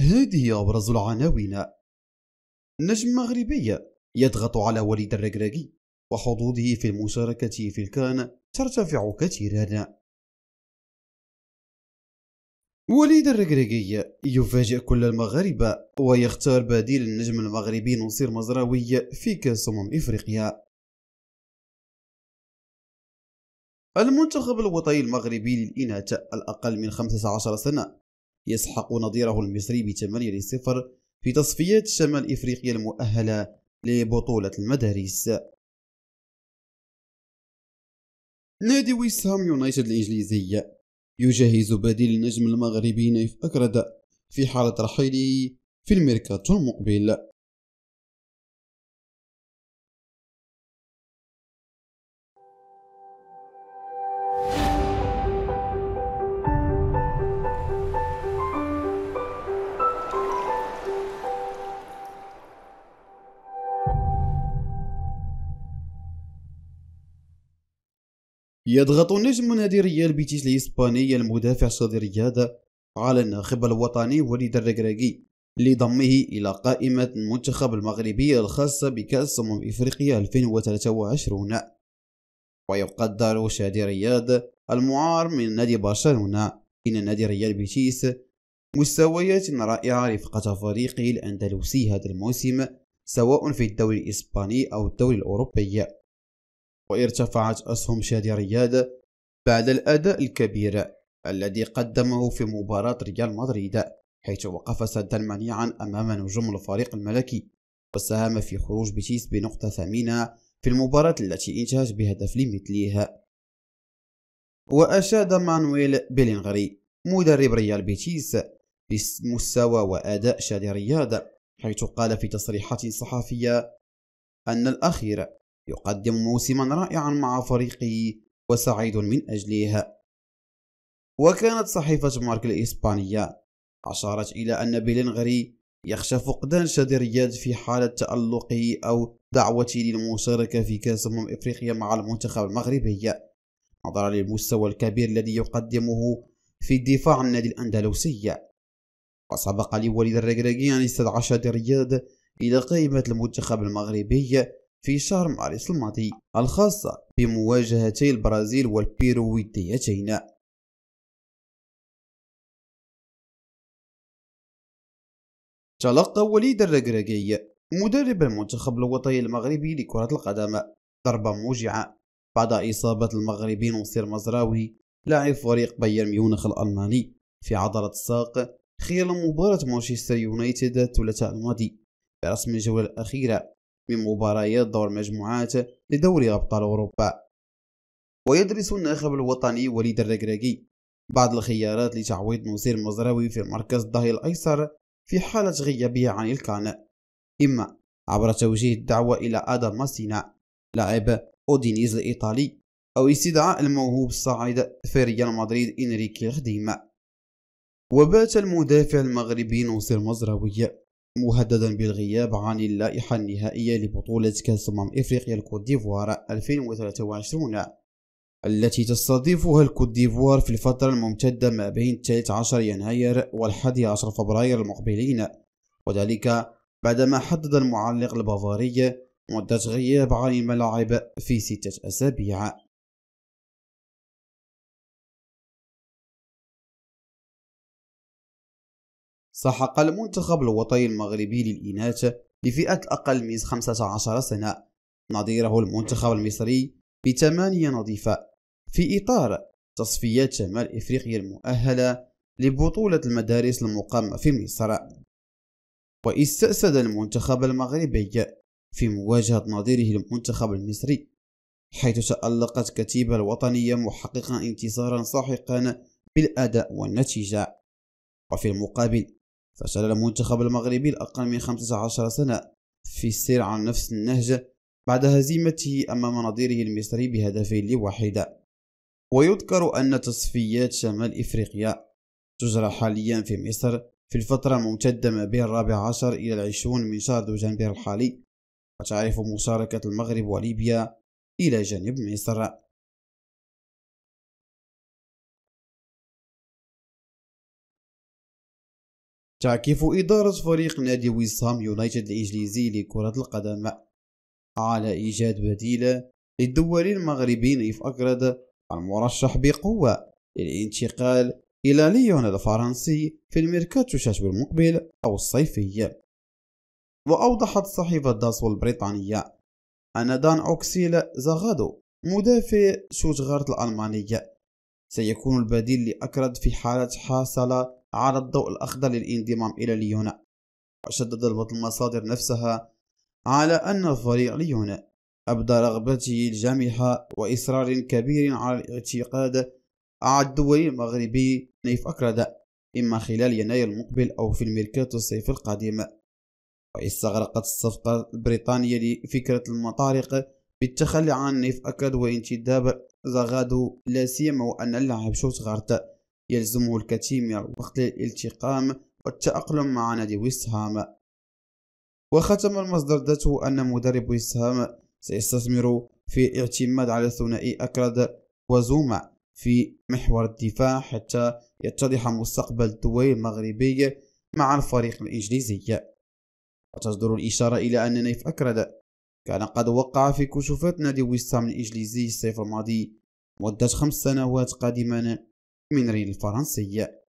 هذه أبرز العناوين نجم مغربي يضغط على وليد الركراكي وحظوظه في المشاركة في الكان ترتفع كثيرا وليد الركراكي يفاجئ كل المغاربة ويختار بديل النجم المغربي نصير مزراوي في كأس أمم إفريقيا المنتخب الوطني المغربي للإناث الأقل من 15 سنة يسحق نظيره المصري بثمانية لصفر في تصفيات شمال إفريقيا المؤهلة لبطولة المدارس نادي ويست هام يونايتد الإنجليزي يجهز بديل النجم المغربي نايف أكرد في حالة رحيله في الميركاتو المقبل يضغط نجم نادي ريال بيتيس الإسباني المدافع صدر رياض على الناخب الوطني وليد الركراكي لضمه إلى قائمة المنتخب المغربي الخاصة بكأس أمم إفريقيا 2023 ويقدر شادي رياض المعار من نادي برشلونة إن نادي ريال بيتيس مستويات رائعة رفقة فريقه الأندلسي هذا الموسم سواء في الدوري الإسباني أو الدوري الأوروبي وارتفعت أسهم شادي رياض بعد الأداء الكبير الذي قدمه في مباراة ريال مدريد حيث وقف سدا منيعا أمام نجوم الفريق الملكي وساهم في خروج بيتيس بنقطة ثمينة في المباراة التي انتهت بهدف لمثلها وأشاد مانويل بيلينغري مدرب ريال بيتيس بمستوى وأداء شادي رياض حيث قال في تصريحات صحفية أن الأخير يقدم موسما رائعا مع فريقه وسعيد من أجله وكانت صحيفة مارك الإسبانية أشارت إلى أن بيلينغري يخشى فقدان شادي رياض في حالة تألقه أو دعوته للمشاركة في كأس أمم إفريقيا مع المنتخب المغربي نظرا للمستوى الكبير الذي يقدمه في الدفاع النادي الأندلسي وسبق لوليد الركراكي أن استدعى شادي رياض إلى قائمة المنتخب المغربي في شهر مارس الماضي الخاصة بمواجهتي البرازيل والبيرويديتين تلقى وليد الركراكي مدرب المنتخب الوطني المغربي لكرة القدم ضربة موجعة بعد إصابة المغربي نصير مزراوي لاعب فريق بايرن ميونخ الألماني في عضلة الساق خلال مباراة مانشستر يونايتد الثلاثاء الماضي برسم الجولة الأخيرة من مباريات دور مجموعات لدوري أبطال أوروبا ويدرس الناخب الوطني وليد الركراكي بعض الخيارات لتعويض نصير مزراوي في مركز الظهير الأيسر في حالة غيابه عن الكان إما عبر توجيه الدعوة إلى آدم ماسينا لاعب أودينيز الإيطالي أو استدعاء الموهوب الصاعد في ريال مدريد إنريكي الخديمة وبات المدافع المغربي نصير مزراوي مهددا بالغياب عن اللائحة النهائية لبطولة كأس أمم إفريقيا الكوت ديفوار 2023 التي تستضيفها الكوت ديفوار في الفترة الممتدة ما بين 13 يناير والحادي عشر فبراير المقبلين وذلك بعدما حدد المعلق البافاري مدة غياب عن الملاعب في ستة أسابيع سحق المنتخب الوطني المغربي للإناث لفئة الأقل من 15 سنة نظيره المنتخب المصري بثمانية نظيفة في إطار تصفيات شمال إفريقيا المؤهلة لبطولة المدارس المقامة في مصر واستأسد المنتخب المغربي في مواجهة نظيره المنتخب المصري حيث تألقت كتيبة الوطنية محققا انتصارا ساحقا بالأداء والنتيجة وفي المقابل فشل المنتخب المغربي الأقل من 15 سنة في السير على نفس النهج بعد هزيمته أمام نظيره المصري بهدفين لواحد ويذكر أن تصفيات شمال إفريقيا تجرى حاليا في مصر في الفترة الممتدة ما بين الرابع عشر إلى العشرون من شهر دجنبر الحالي وتعرف مشاركة المغرب وليبيا إلى جانب مصر تعكف إدارة فريق نادي ويسهام يونايتد الإنجليزي لكرة القدم على إيجاد بديل للدوري المغربي نيف أكرد المرشح بقوة للانتقال إلى ليون الفرنسي في الميركاتو شتوي المقبل أو الصيفي وأوضحت صحيفة داسو البريطانية أن دان أوكسيل زغادو مدافع شوتغارت الألمانية سيكون البديل لأكرد في حالة حصل على الضوء الأخضر للانضمام إلى ليونا وشدد المصادر نفسها على أن فريق ليونا أبدى رغبته الجامحة وإصرار كبير على الاعتقاد على الدولي المغربي نيف أكرد إما خلال يناير المقبل أو في الميركاتو الصيف القادم واستغرقت الصفقة البريطانية لفكرة المطارق بالتخلي عن نيف أكرد وانتداب زغادو لا سيما وأن اللاعب شوتغارت يلزمه الكثير من الوقت للالتقام والتأقلم مع نادي ويسهام وختم المصدر ذاته أن مدرب ويسهام سيستثمر في الاعتماد على ثنائي أكرد وزوما في محور الدفاع حتى يتضح مستقبل الدوري المغربي مع الفريق الإنجليزي وتصدر الإشارة إلى أن نيف أكرد كان قد وقع في كشوفات نادي ويستام الإنجليزي الصيف الماضي مدة خمس سنوات قادما من ريل الفرنسي